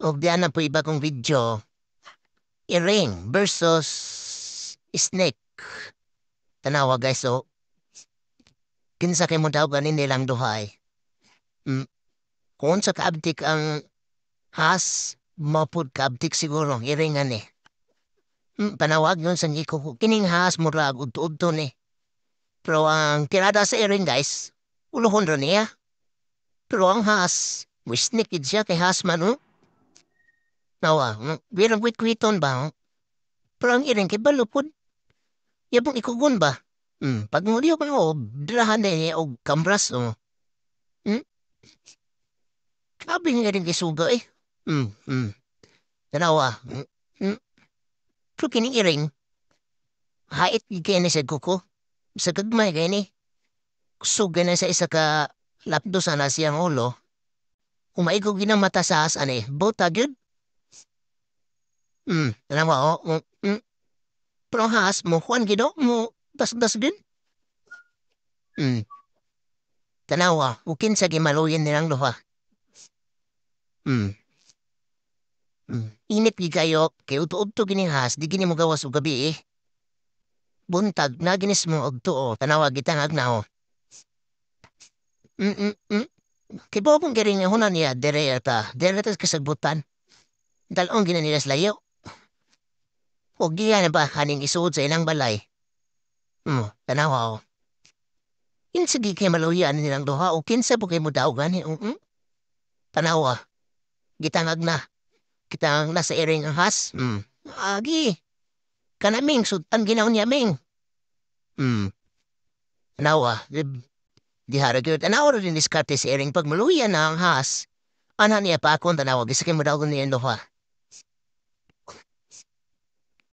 obdyan na po iba kong video, Iring versus Snake. Tanawa guys, so, oh. kinsa kay mo daw ba nilang duhay? Mm, kung sa kaabtik ang has, mapod kaabtik siguro, iringan eh. Mm, panawag yun sa ngiko kining has mo rag udto ni. Pero ang tirada sa iring guys, ulohon ron niya. Pero ang has, wisnikid siya kay has man, oh. Nawa, bilang kwit-kwiton ba? Pero ang iring kay balupod. Yabang ikugon ba? Hmm, pag nguliyo ko o, oh, dalahan na eh, niya o kambras o. Oh. Hmm? Sabi nga rin kisuga eh. Hmm, hmm. Tanawa. Hmm. hmm? Pero kining iring, hait kaya na sa kuko. Sa kagmay kaya ni. Suga na sa isa ka lapdo sana siyang ulo. umaigo ginang mata sa asan eh. Bota, good? Mm, alam mo, mm, mm. Pero mo, Juan Gido, mo, das-das din. Mm. Tanawa, ukin sa gimaluyan nilang luha. Mm. Mm. Init gi kayo, kay uto-udto gini haas, di gini mo gawas o gabi eh. Buntag, naginis mo og tuo, tanawa gitang agnao. Oh. Mm, mm, mm. Kay bobong garing hunan niya, dere ta, dere ta kasagbutan. Dalong gina nila layo. Huwag na ba kaning isuod sa ilang balay? Hmm, tanaw ako. Oh. Yun sige kay maluyan nilang duha o kinsa po kay mo daogan eh. Mm Tanaw Gitangag na. Gitangag na sa iring ang has. Hmm. Agi. Kanaming sutan ginaw niya ming. Hmm. Tanaw ah. Di haragyot. Tanaw rin diskarte sa iring pag maluyan na ang has. Ana niya pa akong tanaw. Gisa kay mo daogan niya duha.